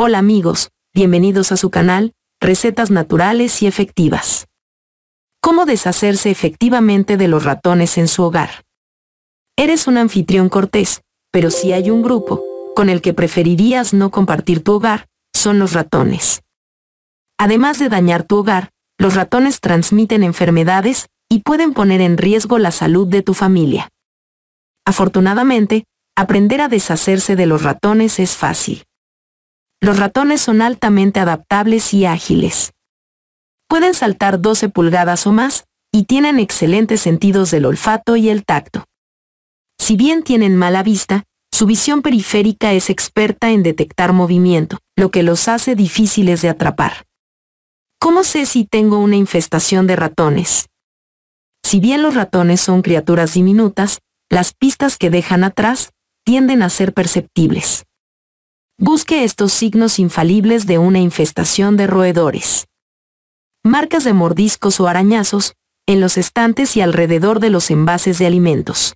Hola amigos, bienvenidos a su canal, Recetas Naturales y Efectivas. ¿Cómo deshacerse efectivamente de los ratones en su hogar? Eres un anfitrión cortés, pero si hay un grupo, con el que preferirías no compartir tu hogar, son los ratones. Además de dañar tu hogar, los ratones transmiten enfermedades y pueden poner en riesgo la salud de tu familia. Afortunadamente, aprender a deshacerse de los ratones es fácil los ratones son altamente adaptables y ágiles. Pueden saltar 12 pulgadas o más, y tienen excelentes sentidos del olfato y el tacto. Si bien tienen mala vista, su visión periférica es experta en detectar movimiento, lo que los hace difíciles de atrapar. ¿Cómo sé si tengo una infestación de ratones? Si bien los ratones son criaturas diminutas, las pistas que dejan atrás tienden a ser perceptibles. Busque estos signos infalibles de una infestación de roedores. Marcas de mordiscos o arañazos, en los estantes y alrededor de los envases de alimentos.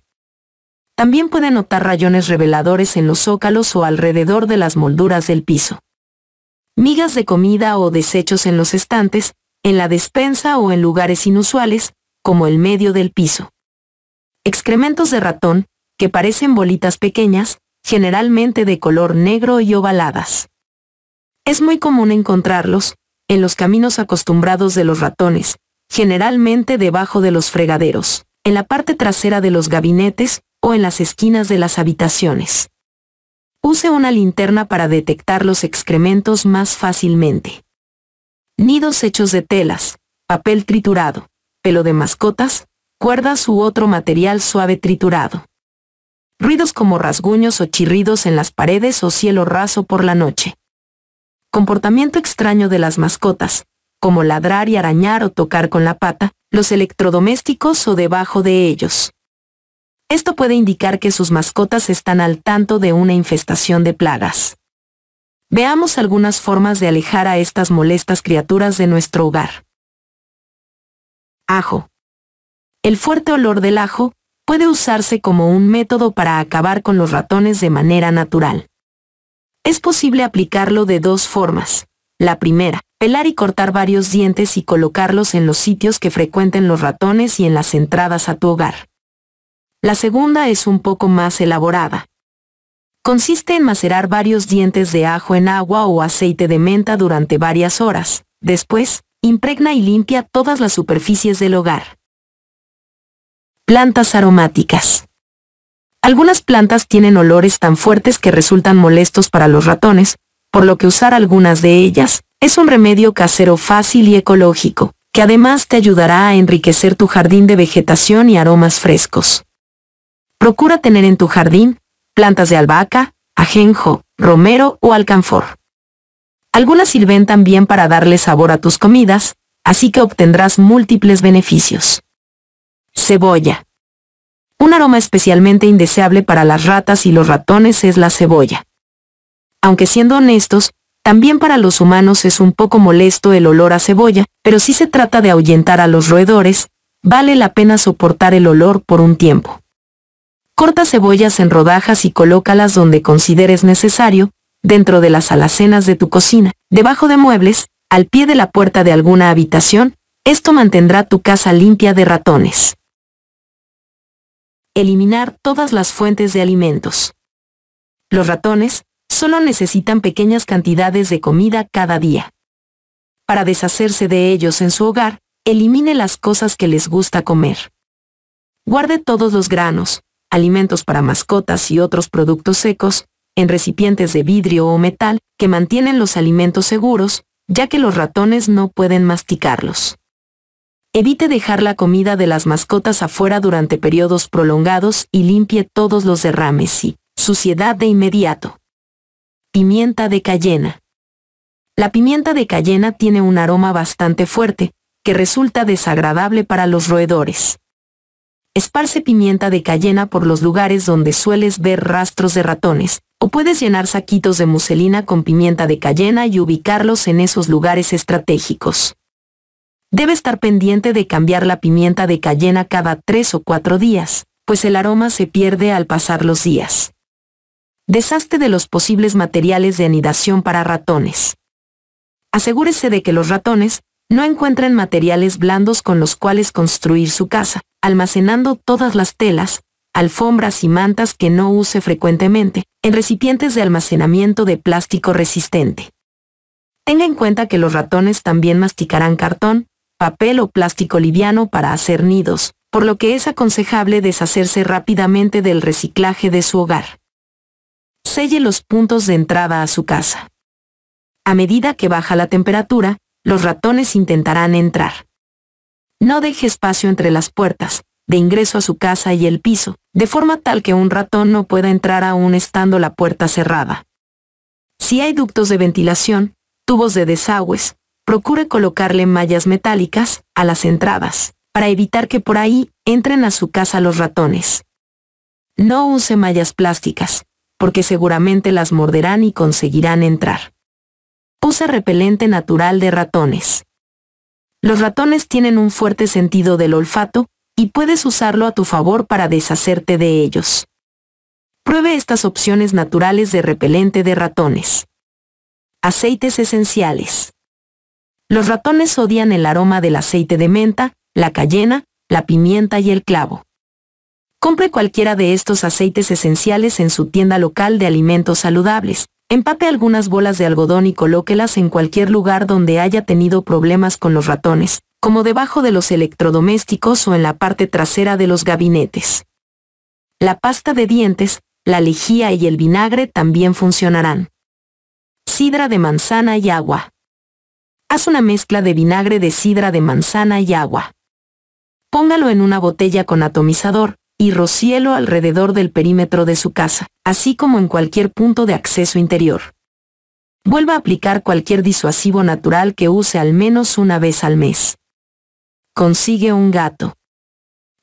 También puede notar rayones reveladores en los zócalos o alrededor de las molduras del piso. Migas de comida o desechos en los estantes, en la despensa o en lugares inusuales, como el medio del piso. Excrementos de ratón, que parecen bolitas pequeñas, generalmente de color negro y ovaladas. Es muy común encontrarlos, en los caminos acostumbrados de los ratones, generalmente debajo de los fregaderos, en la parte trasera de los gabinetes o en las esquinas de las habitaciones. Use una linterna para detectar los excrementos más fácilmente. Nidos hechos de telas, papel triturado, pelo de mascotas, cuerdas u otro material suave triturado ruidos como rasguños o chirridos en las paredes o cielo raso por la noche. Comportamiento extraño de las mascotas, como ladrar y arañar o tocar con la pata, los electrodomésticos o debajo de ellos. Esto puede indicar que sus mascotas están al tanto de una infestación de plagas. Veamos algunas formas de alejar a estas molestas criaturas de nuestro hogar. Ajo. El fuerte olor del ajo, puede usarse como un método para acabar con los ratones de manera natural. Es posible aplicarlo de dos formas. La primera, pelar y cortar varios dientes y colocarlos en los sitios que frecuenten los ratones y en las entradas a tu hogar. La segunda es un poco más elaborada. Consiste en macerar varios dientes de ajo en agua o aceite de menta durante varias horas. Después, impregna y limpia todas las superficies del hogar. Plantas aromáticas. Algunas plantas tienen olores tan fuertes que resultan molestos para los ratones, por lo que usar algunas de ellas es un remedio casero fácil y ecológico, que además te ayudará a enriquecer tu jardín de vegetación y aromas frescos. Procura tener en tu jardín plantas de albahaca, ajenjo, romero o alcanfor. Algunas sirven también para darle sabor a tus comidas, así que obtendrás múltiples beneficios. Cebolla. Un aroma especialmente indeseable para las ratas y los ratones es la cebolla. Aunque siendo honestos, también para los humanos es un poco molesto el olor a cebolla, pero si se trata de ahuyentar a los roedores, vale la pena soportar el olor por un tiempo. Corta cebollas en rodajas y colócalas donde consideres necesario, dentro de las alacenas de tu cocina, debajo de muebles, al pie de la puerta de alguna habitación, esto mantendrá tu casa limpia de ratones eliminar todas las fuentes de alimentos. Los ratones solo necesitan pequeñas cantidades de comida cada día. Para deshacerse de ellos en su hogar, elimine las cosas que les gusta comer. Guarde todos los granos, alimentos para mascotas y otros productos secos, en recipientes de vidrio o metal que mantienen los alimentos seguros, ya que los ratones no pueden masticarlos. Evite dejar la comida de las mascotas afuera durante periodos prolongados y limpie todos los derrames y suciedad de inmediato. Pimienta de cayena. La pimienta de cayena tiene un aroma bastante fuerte, que resulta desagradable para los roedores. Esparce pimienta de cayena por los lugares donde sueles ver rastros de ratones, o puedes llenar saquitos de muselina con pimienta de cayena y ubicarlos en esos lugares estratégicos. Debe estar pendiente de cambiar la pimienta de cayena cada 3 o 4 días, pues el aroma se pierde al pasar los días. Desaste de los posibles materiales de anidación para ratones. Asegúrese de que los ratones no encuentren materiales blandos con los cuales construir su casa, almacenando todas las telas, alfombras y mantas que no use frecuentemente, en recipientes de almacenamiento de plástico resistente. Tenga en cuenta que los ratones también masticarán cartón, papel o plástico liviano para hacer nidos, por lo que es aconsejable deshacerse rápidamente del reciclaje de su hogar. Selle los puntos de entrada a su casa. A medida que baja la temperatura, los ratones intentarán entrar. No deje espacio entre las puertas, de ingreso a su casa y el piso, de forma tal que un ratón no pueda entrar aún estando la puerta cerrada. Si hay ductos de ventilación, tubos de desagües, procure colocarle mallas metálicas a las entradas, para evitar que por ahí entren a su casa los ratones. No use mallas plásticas, porque seguramente las morderán y conseguirán entrar. Use repelente natural de ratones. Los ratones tienen un fuerte sentido del olfato, y puedes usarlo a tu favor para deshacerte de ellos. Pruebe estas opciones naturales de repelente de ratones. Aceites esenciales. Los ratones odian el aroma del aceite de menta, la cayena, la pimienta y el clavo. Compre cualquiera de estos aceites esenciales en su tienda local de alimentos saludables. Empate algunas bolas de algodón y colóquelas en cualquier lugar donde haya tenido problemas con los ratones, como debajo de los electrodomésticos o en la parte trasera de los gabinetes. La pasta de dientes, la lejía y el vinagre también funcionarán. Sidra de manzana y agua. Haz una mezcla de vinagre de sidra de manzana y agua. Póngalo en una botella con atomizador y rocíelo alrededor del perímetro de su casa, así como en cualquier punto de acceso interior. Vuelva a aplicar cualquier disuasivo natural que use al menos una vez al mes. Consigue un gato.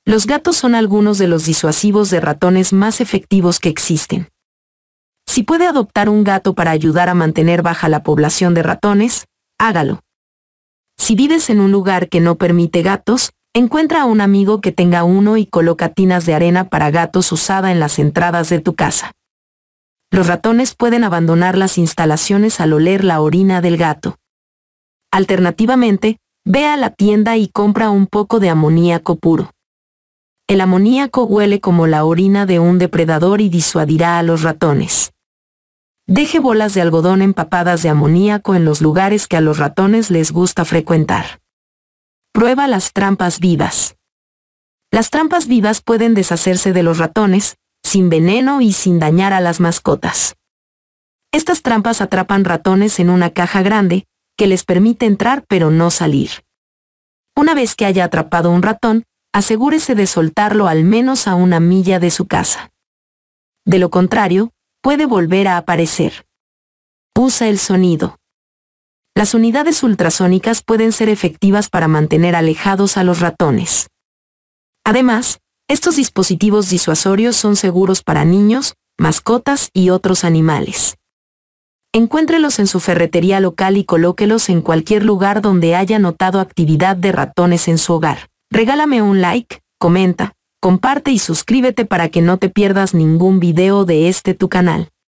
Los gatos son algunos de los disuasivos de ratones más efectivos que existen. Si puede adoptar un gato para ayudar a mantener baja la población de ratones, hágalo. Si vives en un lugar que no permite gatos, encuentra a un amigo que tenga uno y coloca tinas de arena para gatos usada en las entradas de tu casa. Los ratones pueden abandonar las instalaciones al oler la orina del gato. Alternativamente, ve a la tienda y compra un poco de amoníaco puro. El amoníaco huele como la orina de un depredador y disuadirá a los ratones deje bolas de algodón empapadas de amoníaco en los lugares que a los ratones les gusta frecuentar. Prueba las trampas vivas. Las trampas vivas pueden deshacerse de los ratones, sin veneno y sin dañar a las mascotas. Estas trampas atrapan ratones en una caja grande, que les permite entrar pero no salir. Una vez que haya atrapado un ratón, asegúrese de soltarlo al menos a una milla de su casa. De lo contrario, puede volver a aparecer. Usa el sonido. Las unidades ultrasónicas pueden ser efectivas para mantener alejados a los ratones. Además, estos dispositivos disuasorios son seguros para niños, mascotas y otros animales. Encuéntrelos en su ferretería local y colóquelos en cualquier lugar donde haya notado actividad de ratones en su hogar. Regálame un like, comenta, comparte y suscríbete para que no te pierdas ningún video de este tu canal.